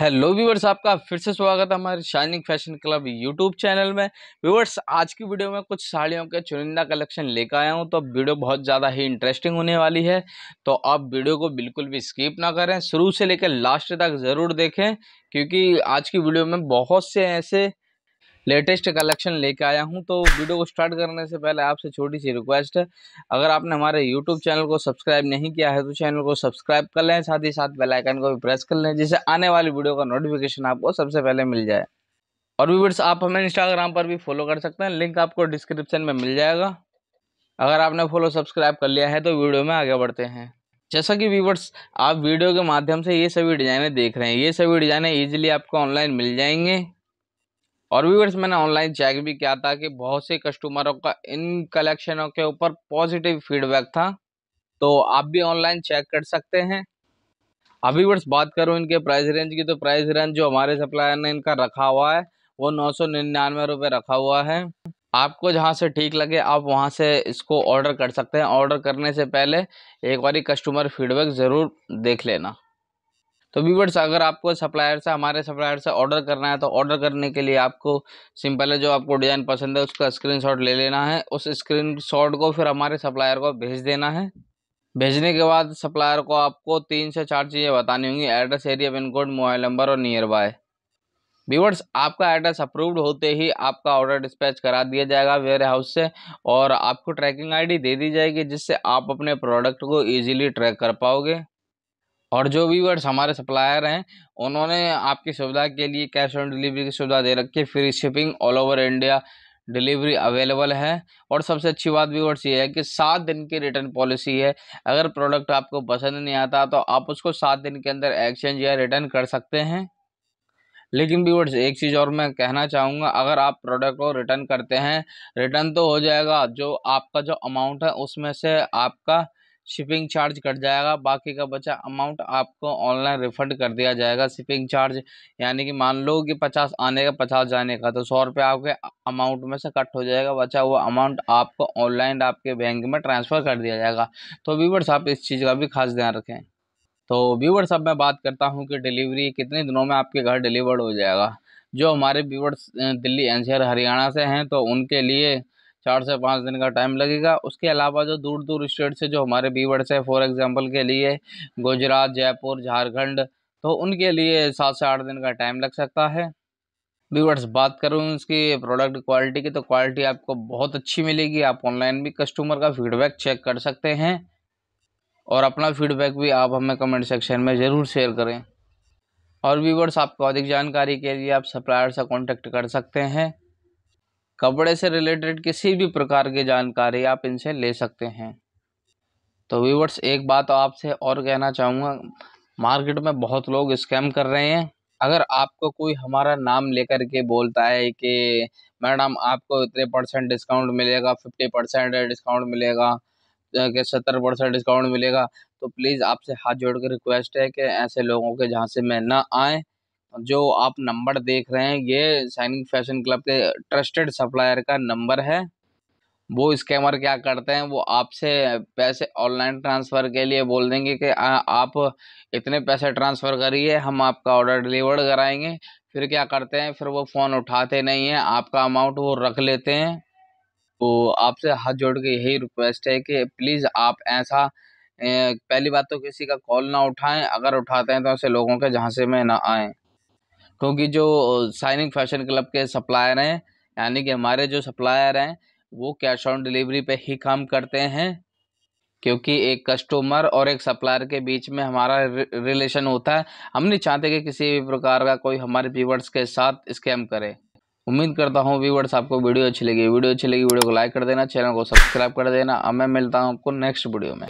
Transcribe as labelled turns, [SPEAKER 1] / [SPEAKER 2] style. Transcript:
[SPEAKER 1] hello viewers आपका फिर से स्वागत है हमारे shining fashion club YouTube channel में व्यूवर्स आज की वीडियो में कुछ साड़ियों के चुनिंदा कलेक्शन लेकर आया हूं तो वीडियो बहुत ज़्यादा ही इंटरेस्टिंग होने वाली है तो आप वीडियो को बिल्कुल भी स्किप ना करें शुरू से लेकर लास्ट तक ज़रूर देखें क्योंकि आज की वीडियो में बहुत से ऐसे लेटेस्ट कलेक्शन लेके आया हूं तो वीडियो को स्टार्ट करने से पहले आपसे छोटी सी रिक्वेस्ट है अगर आपने हमारे यूट्यूब चैनल को सब्सक्राइब नहीं किया है तो चैनल को सब्सक्राइब कर लें साथ ही साथ बेलाइकन को भी प्रेस कर लें जिससे आने वाली वीडियो का नोटिफिकेशन आपको सबसे पहले मिल जाए और व्यूवर्स आप हमें इंस्टाग्राम पर भी फॉलो कर सकते हैं लिंक आपको डिस्क्रिप्शन में मिल जाएगा अगर आपने फॉलो सब्सक्राइब कर लिया है तो वीडियो में आगे बढ़ते हैं जैसा कि व्यूवर्स आप वीडियो के माध्यम से ये सभी डिज़ाइनें देख रहे हैं ये सभी डिज़ाइनें इजीली आपको ऑनलाइन मिल जाएंगे और व्यूवर्स मैंने ऑनलाइन चेक भी किया था कि बहुत से कस्टमरों का इन कलेक्शनों के ऊपर पॉजिटिव फीडबैक था तो आप भी ऑनलाइन चेक कर सकते हैं अभी वर्ष बात करूँ इनके प्राइस रेंज की तो प्राइस रेंज जो हमारे सप्लायर ने इनका रखा हुआ है वो नौ सौ निन्यानवे रुपये रखा हुआ है आपको जहाँ से ठीक लगे आप वहाँ से इसको ऑर्डर कर सकते हैं ऑर्डर करने से पहले एक बारी कस्टमर फीडबैक ज़रूर देख लेना तो व्यूवर्स अगर आपको सप्लायर से हमारे सप्लायर से ऑर्डर करना है तो ऑर्डर करने के लिए आपको सिंपल है जो आपको डिज़ाइन पसंद है उसका स्क्रीनशॉट ले लेना है उस स्क्रीनशॉट को फिर हमारे सप्लायर को भेज देना है भेजने के बाद सप्लायर को आपको तीन से चार चीज़ें बतानी होंगी address area pin code mobile number और नियर बाय व्यूवर्स आपका एड्रेस अप्रूव्ड होते ही आपका ऑर्डर डिस्पैच करा दिया जाएगा वेयर हाउस से और आपको ट्रैकिंग आईडी दे दी जाएगी जिससे आप अपने प्रोडक्ट को इजीली ट्रैक कर पाओगे और जो व्यूवर्स हमारे सप्लायर हैं उन्होंने आपकी सुविधा के लिए कैश ऑन डिलीवरी की सुविधा दे रखी है free shipping all over India delivery available है और सबसे अच्छी बात व्यूवर्स ये है कि सात दिन की रिटर्न पॉलिसी है अगर प्रोडक्ट आपको पसंद नहीं आता तो आप उसको सात दिन के अंदर एक्सचेंज या रिटर्न कर सकते हैं लेकिन व्यूवर्स एक चीज़ और मैं कहना चाहूँगा अगर आप प्रोडक्ट को रिटर्न करते हैं रिटर्न तो हो जाएगा जो आपका जो अमाउंट है उसमें से आपका शिपिंग चार्ज कट जाएगा बाकी का बचा अमाउंट आपको ऑनलाइन रिफंड कर दिया जाएगा शिपिंग चार्ज यानी कि मान लो कि पचास आने का पचास जाने का तो सौ रुपये आपके अमाउंट में से कट हो जाएगा बचा हुआ अमाउंट आपको ऑनलाइन आपके बैंक में ट्रांसफ़र कर दिया जाएगा तो व्यूवर्स आप इस चीज़ का भी खास ध्यान रखें तो व्यूवर्स अब मैं बात करता हूँ कि डिलीवरी कितने दिनों में आपके घर डिलीवर्ड हो जाएगा जो हमारे व्यूवर्स दिल्ली एन हरियाणा से हैं तो उनके लिए चार से पाँच दिन का टाइम लगेगा उसके अलावा जो दूर दूर स्टेट से जो हमारे बीवर्स हैं फॉर एग्जांपल के लिए गुजरात जयपुर झारखंड तो उनके लिए सात से आठ दिन का टाइम लग सकता है बीवर्स बात करूँ इसकी प्रोडक्ट क्वालिटी की तो क्वालिटी आपको बहुत अच्छी मिलेगी आप ऑनलाइन भी कस्टमर का फीडबैक चेक कर सकते हैं और अपना फीडबैक भी आप हमें कमेंट सेक्शन में ज़रूर शेयर करें और व्यूवर्स आपको अधिक जानकारी के लिए आप सप्लायर से कॉन्टेक्ट कर सकते हैं कपड़े से रिलेटेड किसी भी प्रकार की जानकारी आप इनसे ले सकते हैं तो व्यूवर्स एक बात आपसे और कहना चाहूँगा मार्केट में बहुत लोग स्कैम कर रहे हैं अगर आपको कोई हमारा नाम लेकर के बोलता है कि मैडम आपको इतने परसेंट डिस्काउंट मिलेगा फिफ्टी परसेंट डिस्काउंट मिलेगा कि सत्तर परसेंट डिस्काउंट मिलेगा तो प्लीज़ आपसे हाथ जोड़ कर रिक्वेस्ट है कि ऐसे लोगों के जहाँ से मैं ना आए जो आप नंबर देख रहे हैं ये शाइनिंग फैशन क्लब के ट्रस्टेड सप्लायर का नंबर है वो स्कैमर क्या करते हैं वो आपसे पैसे ऑनलाइन ट्रांसफ़र के लिए बोल देंगे कि आप इतने पैसे ट्रांसफ़र करिए हम आपका ऑर्डर डिलीवर्ड कराएंगे फिर क्या करते हैं फिर वो फ़ोन उठाते नहीं हैं आपका अमाउंट वो रख लेते हैं तो आपसे हाथ जोड़ के यही रिक्वेस्ट है कि प्लीज़ आप ऐसा पहली बात तो किसी का कॉल ना उठाएं अगर उठाते हैं तो ऐसे लोगों के जहाँ से में ना आएँ क्योंकि जो साइनिंग फैशन क्लब के सप्लायर हैं यानी कि हमारे जो सप्लायर हैं वो कैश ऑन डिलीवरी पे ही काम करते हैं क्योंकि एक कस्टमर और एक सप्लायर के बीच में हमारा रिलेशन होता है हम नहीं चाहते कि किसी भी प्रकार का कोई हमारे व्यूवर्स के साथ स्कैम करे उम्मीद करता हूँ व्यूवर्स आपको वीडियो अच्छी लगी वीडियो अच्छी लगी वीडियो को लाइक कर देना चैनल को सब्सक्राइब कर देना अब मैं मिलता हूँ आपको नेक्स्ट वीडियो में